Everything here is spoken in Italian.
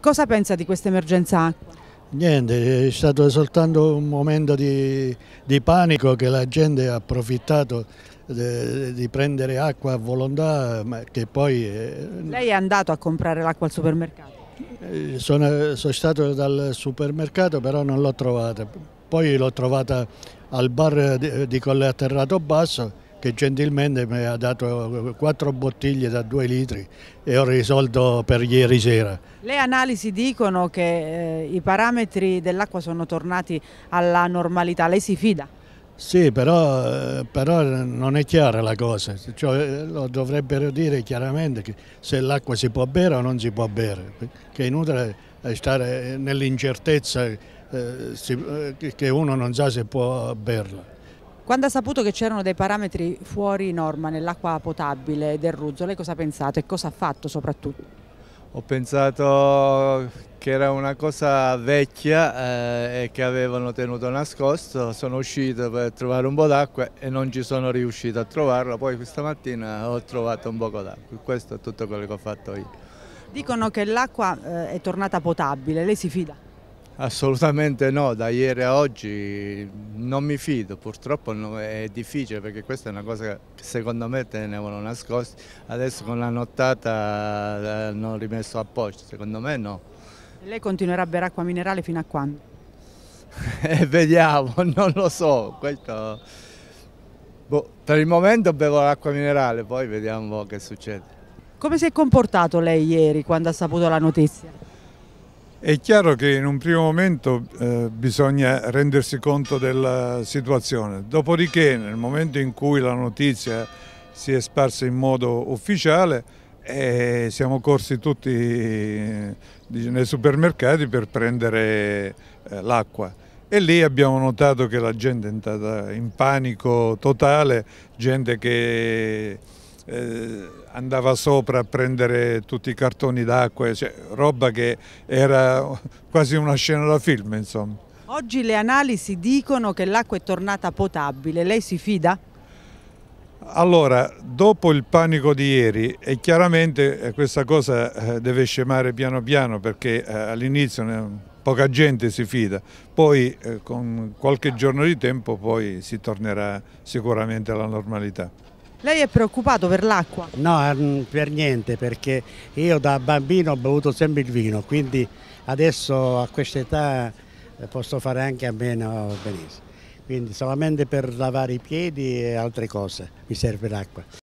Cosa pensa di questa emergenza acqua? Niente, è stato soltanto un momento di, di panico che la gente ha approfittato eh, di prendere acqua a volontà, ma che poi... Eh, Lei è andato a comprare l'acqua al supermercato? Eh, sono, sono, stato dal supermercato però non l'ho trovata, poi l'ho trovata al bar di, di Colle Atterrato Basso che gentilmente mi ha dato quattro bottiglie da due litri e ho risolto per ieri sera. Le analisi dicono che eh, i parametri dell'acqua sono tornati alla normalità, lei si fida? Sì, però, eh, però non è chiara la cosa, cioè, lo dovrebbero dire chiaramente se l'acqua si può bere o non si può bere, che è inutile stare nell'incertezza eh, eh che uno non sa se può berla. Quando ha saputo che c'erano dei parametri fuori norma nell'acqua potabile del Ruzzo, lei cosa ha pensato e cosa ha fatto soprattutto? Ho pensato che era una cosa vecchia eh, e che avevano tenuto nascosto, sono uscito per trovare un po' d'acqua e non ci sono riuscito a trovarla, poi questa mattina ho trovato un poco d'acqua, questo è tutto quello che ho fatto io. Dicono che l'acqua eh, è tornata potabile, lei si fida? Assolutamente no, da ieri a oggi non mi fido, purtroppo è difficile perché questa è una cosa che secondo me tenevano nascosti, adesso con la nottata eh, l'hanno rimesso a posto, secondo me no. Lei continuerà a bere acqua minerale fino a quando? Eh, vediamo, non lo so, Questo... boh, per il momento bevo l'acqua minerale, poi vediamo che succede. Come si è comportato lei ieri quando ha saputo la notizia? È chiaro che in un primo momento eh, bisogna rendersi conto della situazione, dopodiché nel momento in cui la notizia si è sparsa in modo ufficiale eh, siamo corsi tutti eh, nei supermercati per prendere eh, l'acqua e lì abbiamo notato che la gente è entrata in panico totale, gente che eh, andava sopra a prendere tutti i cartoni d'acqua, cioè, roba che era quasi una scena da film insomma. Oggi le analisi dicono che l'acqua è tornata potabile, lei si fida? Allora, dopo il panico di ieri, e chiaramente eh, questa cosa eh, deve scemare piano piano perché eh, all'inizio poca gente si fida, poi con qualche giorno di tempo poi si tornerà sicuramente alla normalità. Lei è preoccupato per l'acqua? No, ehm, per niente, perché io da bambino ho bevuto sempre il vino, quindi adesso a questa età eh, posso fare anche a meno benissimo. Quindi solamente per lavare i piedi e altre cose mi serve l'acqua.